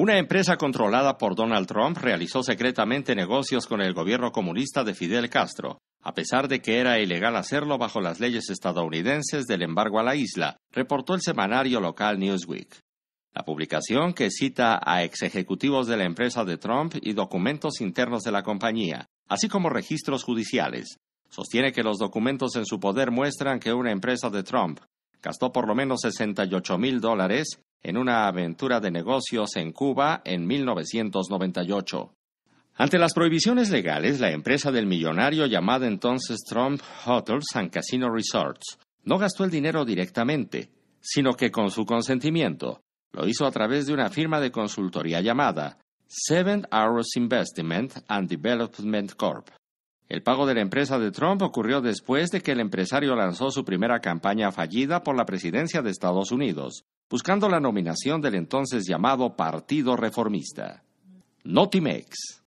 Una empresa controlada por Donald Trump realizó secretamente negocios con el gobierno comunista de Fidel Castro, a pesar de que era ilegal hacerlo bajo las leyes estadounidenses del embargo a la isla, reportó el semanario local Newsweek. La publicación, que cita a ex ejecutivos de la empresa de Trump y documentos internos de la compañía, así como registros judiciales, sostiene que los documentos en su poder muestran que una empresa de Trump gastó por lo menos 68 mil dólares en una aventura de negocios en Cuba en 1998. Ante las prohibiciones legales, la empresa del millonario llamada entonces Trump Hotels and Casino Resorts no gastó el dinero directamente, sino que con su consentimiento lo hizo a través de una firma de consultoría llamada Seven Hours Investment and Development Corp. El pago de la empresa de Trump ocurrió después de que el empresario lanzó su primera campaña fallida por la presidencia de Estados Unidos, buscando la nominación del entonces llamado Partido Reformista. Notimex.